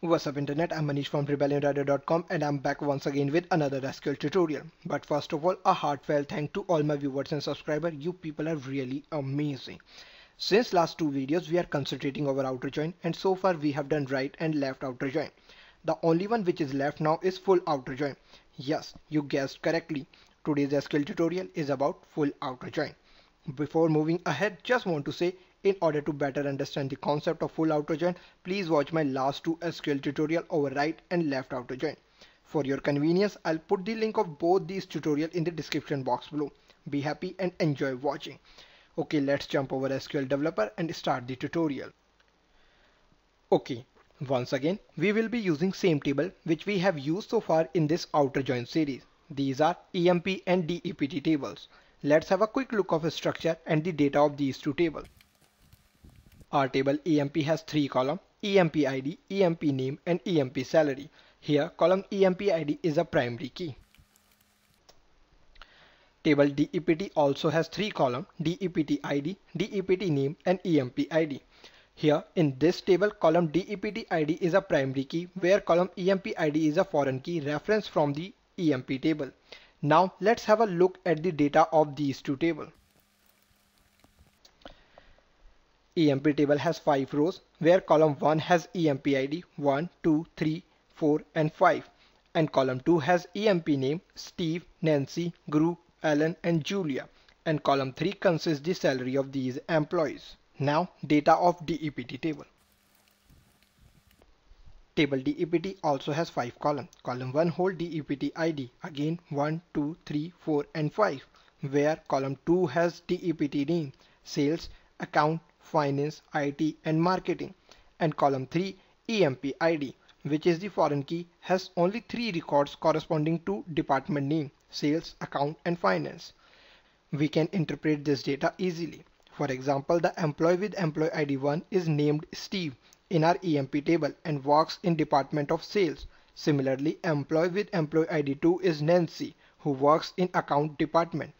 What's up internet, I'm Manish from RebellionRider.com and I'm back once again with another SQL tutorial. But first of all, a heartfelt thank to all my viewers and subscribers, you people are really amazing. Since last two videos, we are concentrating over outer join and so far we have done right and left outer join. The only one which is left now is full outer join. Yes, you guessed correctly. Today's SQL tutorial is about full outer join. Before moving ahead, just want to say in order to better understand the concept of full auto join, please watch my last two SQL tutorial over right and left auto join. For your convenience, I'll put the link of both these tutorial in the description box below. Be happy and enjoy watching. Okay, let's jump over SQL Developer and start the tutorial. Okay, once again, we will be using same table which we have used so far in this outer join series. These are EMP and DEPT tables. Let's have a quick look of the structure and the data of these two tables. Our table EMP has three columns, EMP ID, EMP name and EMP salary. Here column EMP ID is a primary key. Table DEPT also has three columns, DEPT ID, DEPT name and EMP ID. Here in this table column DEPT ID is a primary key where column EMP ID is a foreign key reference from the EMP table. Now let's have a look at the data of these two tables. EMP table has 5 rows where column 1 has EMP ID 1, 2, 3, 4 and 5 and column 2 has EMP name Steve, Nancy, Gru, Alan and Julia and column 3 consists the salary of these employees. Now data of DEPT table. Table DEPT also has 5 columns. Column 1 hold DEPT ID again 1, 2, 3, 4 and 5 where column 2 has DEPT name, sales, account, finance, IT and marketing. And column 3 EMP ID which is the foreign key has only three records corresponding to department name, sales, account and finance. We can interpret this data easily. For example, the employee with employee ID 1 is named Steve in our EMP table and works in department of sales. Similarly, employee with employee ID 2 is Nancy who works in account department.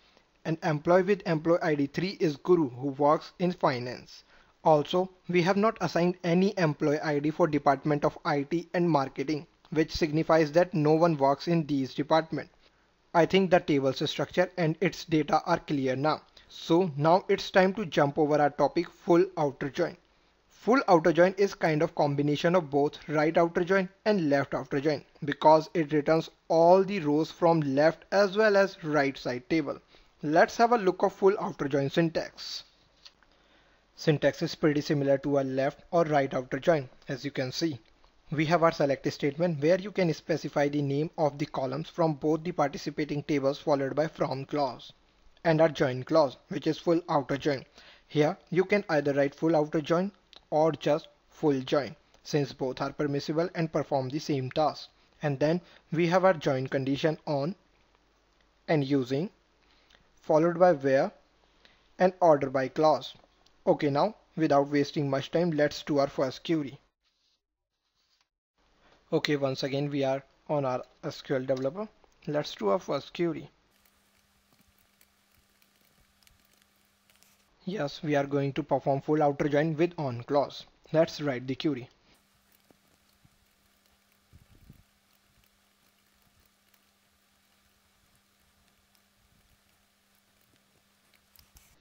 An employee with employee ID 3 is Guru who works in finance. Also, we have not assigned any employee ID for Department of IT and Marketing, which signifies that no one works in these departments. I think the table's structure and its data are clear now. So now it's time to jump over our topic full outer join. Full outer join is kind of combination of both right outer join and left outer join because it returns all the rows from left as well as right side table. Let's have a look of full outer join syntax. Syntax is pretty similar to a left or right outer join as you can see. We have our select statement where you can specify the name of the columns from both the participating tables followed by from clause and our join clause which is full outer join. Here you can either write full outer join or just full join since both are permissible and perform the same task. And then we have our join condition on and using followed by where and order by clause. Okay now without wasting much time let's do our first query. Okay once again we are on our SQL developer. Let's do our first query. Yes we are going to perform full outer join with on clause. Let's write the query.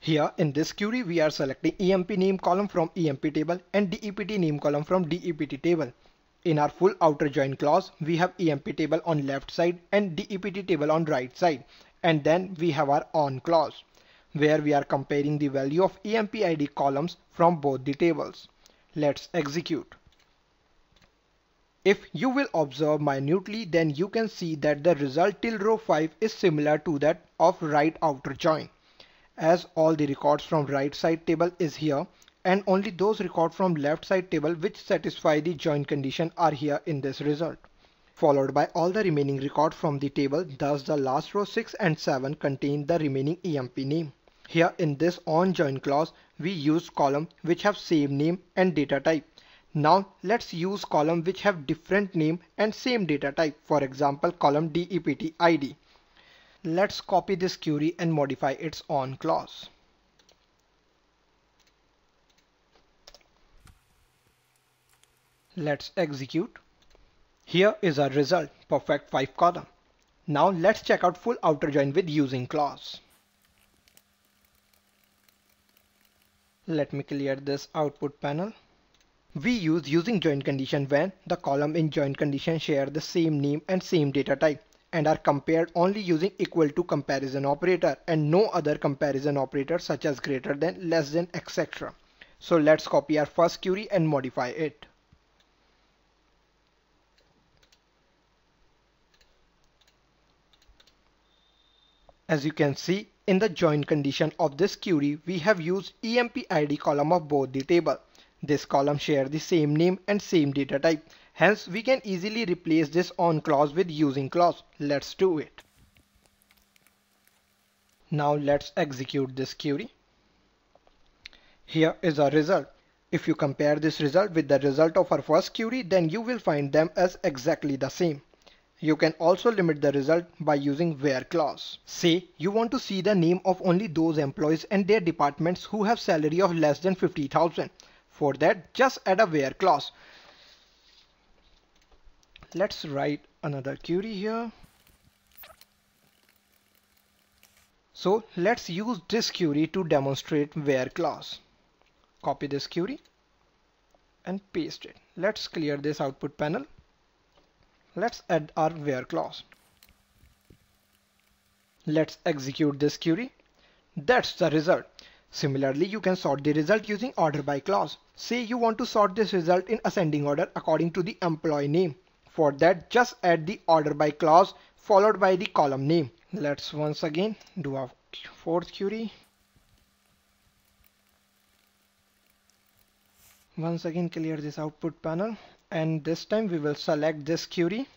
Here in this query, we are selecting EMP name column from EMP table and DEPT name column from DEPT table. In our full outer join clause, we have EMP table on left side and DEPT table on right side. And then we have our on clause, where we are comparing the value of EMP ID columns from both the tables. Let's execute. If you will observe minutely, then you can see that the result till row 5 is similar to that of right outer join as all the records from right side table is here and only those records from left side table which satisfy the join condition are here in this result followed by all the remaining records from the table thus the last row 6 and 7 contain the remaining emp name here in this on join clause we use column which have same name and data type now let's use column which have different name and same data type for example column dept id Let's copy this query and modify its on clause. Let's execute. Here is our result, perfect 5 column. Now let's check out full outer join with using clause. Let me clear this output panel. We use using join condition when the column in join condition share the same name and same data type and are compared only using equal to comparison operator and no other comparison operator such as greater than, less than, etc. So let's copy our first query and modify it. As you can see, in the join condition of this query, we have used EMP ID column of both the table. This column share the same name and same data type. Hence, we can easily replace this on clause with using clause. Let's do it. Now let's execute this query. Here is our result. If you compare this result with the result of our first query, then you will find them as exactly the same. You can also limit the result by using where clause. Say you want to see the name of only those employees and their departments who have salary of less than 50,000. For that, just add a where clause. Let's write another query here. So let's use this query to demonstrate where clause. Copy this query and paste it. Let's clear this output panel. Let's add our where clause. Let's execute this query. That's the result. Similarly, you can sort the result using order by clause. Say you want to sort this result in ascending order according to the employee name. For that, just add the order by clause followed by the column name. Let's once again do our fourth query. Once again clear this output panel and this time we will select this query.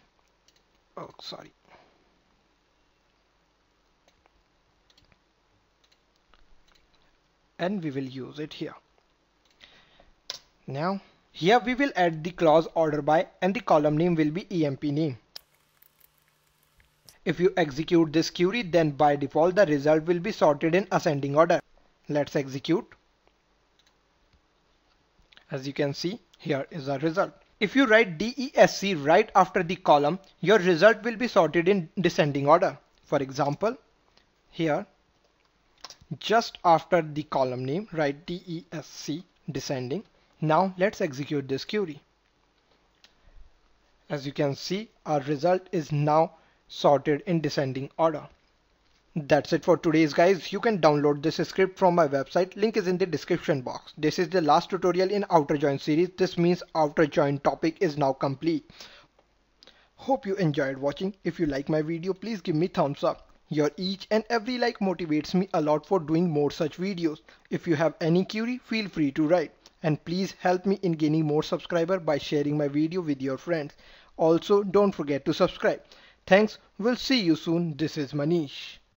Oh, sorry. and we will use it here. Now here we will add the clause order by and the column name will be emp name. If you execute this query then by default the result will be sorted in ascending order. Let's execute. As you can see here is our result. If you write DESC right after the column your result will be sorted in descending order. For example here just after the column name write DESC descending. Now let's execute this query. As you can see our result is now sorted in descending order. That's it for today's guys. You can download this script from my website. Link is in the description box. This is the last tutorial in outer join series. This means outer join topic is now complete. Hope you enjoyed watching. If you like my video, please give me thumbs up. Your each and every like motivates me a lot for doing more such videos. If you have any query, feel free to write. And please help me in gaining more subscriber by sharing my video with your friends. Also, don't forget to subscribe. Thanks, we'll see you soon. This is Manish.